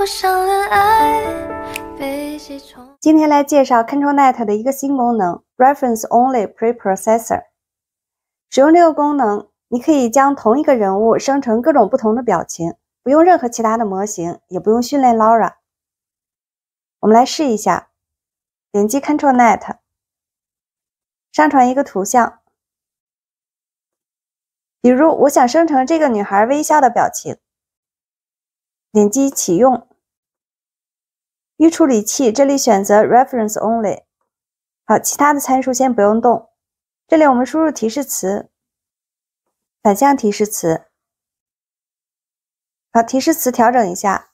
我爱今天来介绍 ControlNet 的一个新功能：Reference Only Preprocessor。使用这个功能，你可以将同一个人物生成各种不同的表情，不用任何其他的模型，也不用训练 l a u r a 我们来试一下：点击 ControlNet，上传一个图像，比如我想生成这个女孩微笑的表情，点击启用。预处理器这里选择 Reference Only，好，其他的参数先不用动。这里我们输入提示词，反向提示词，好，提示词调整一下，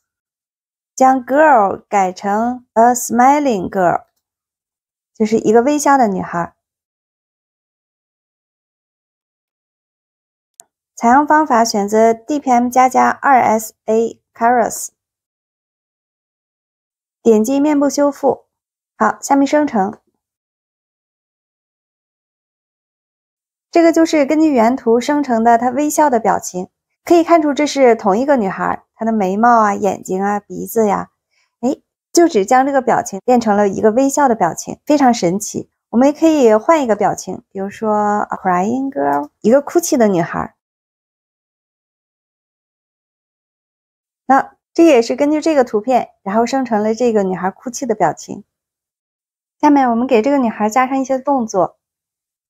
将 girl 改成 a smiling girl，就是一个微笑的女孩。采用方法选择 DPM 加加 r s a Carus。点击面部修复，好，下面生成。这个就是根据原图生成的，她微笑的表情，可以看出这是同一个女孩，她的眉毛啊、眼睛啊、鼻子呀，哎，就只将这个表情变成了一个微笑的表情，非常神奇。我们也可以换一个表情，比如说 a crying girl，一个哭泣的女孩。那这也是根据这个图片，然后生成了这个女孩哭泣的表情。下面我们给这个女孩加上一些动作，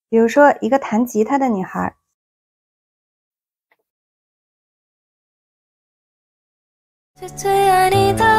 比如说一个弹吉他的女孩。最爱你的。